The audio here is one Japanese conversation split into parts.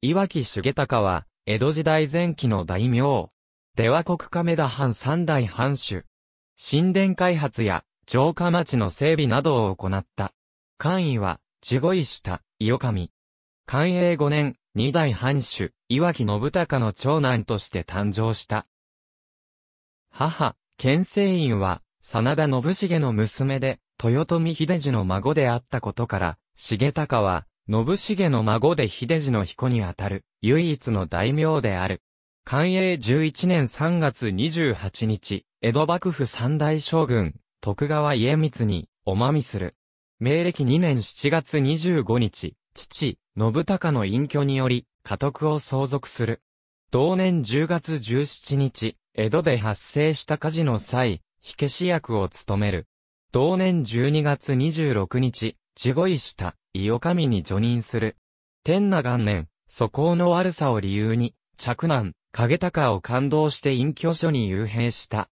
岩木重隆は、江戸時代前期の大名。出羽国亀田藩三代藩主。神殿開発や、城下町の整備などを行った。官位は、地護医した、伊予神。寛永五年、二代藩主、岩木信隆の長男として誕生した。母、建成院は、真田信繁の娘で、豊臣秀樹の孫であったことから、重隆は、信繁の孫で秀次の彦にあたる、唯一の大名である。寛永11年3月28日、江戸幕府三大将軍、徳川家光に、おまみする。明暦2年7月25日、父、信隆の隠居により、家督を相続する。同年10月17日、江戸で発生した火事の際、火消し役を務める。同年12月26日、地越した、伊予神に除任する。天那元年、素行の悪さを理由に、着難、影高を感動して隠居所に幽閉した。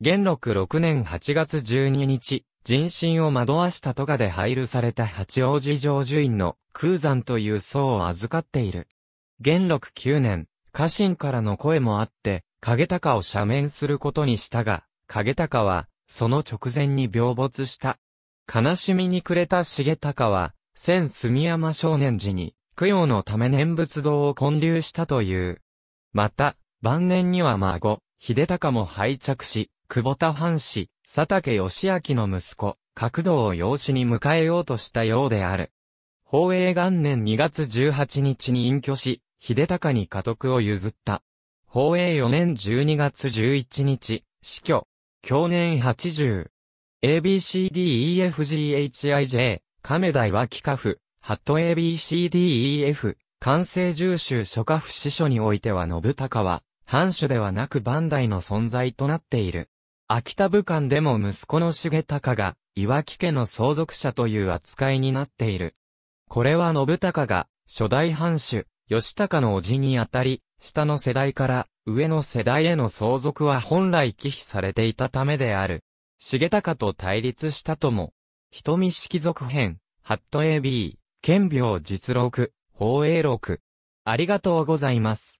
元禄六年八月十二日、人心を惑わしたと賀で配慮された八王子城主院の空山という僧を預かっている。元禄九年、家臣からの声もあって、影高を赦免することにしたが、影高は、その直前に病没した。悲しみに暮れた重高は、千住山少年時に、供養のため念仏堂を建立したという。また、晩年には孫、秀隆も拝着し、久保田藩士、佐竹義明の息子、角道を養子に迎えようとしたようである。宝永元年2月18日に隠居し、秀隆に家督を譲った。宝永4年12月11日、死去。去年80。ABCDEFGHIJ 亀台は家父ハット ABCDEF、完成重州諸家譜師書においては信孝は、藩主ではなく万代の存在となっている。秋田武官でも息子の重隆が、岩木家の相続者という扱いになっている。これは信孝が、初代藩主、義高の叔父にあたり、下の世代から上の世代への相続は本来忌避されていたためである。重高と対立したとも瞳式続編、ハット AB、剣病実録、宝永録。ありがとうございます。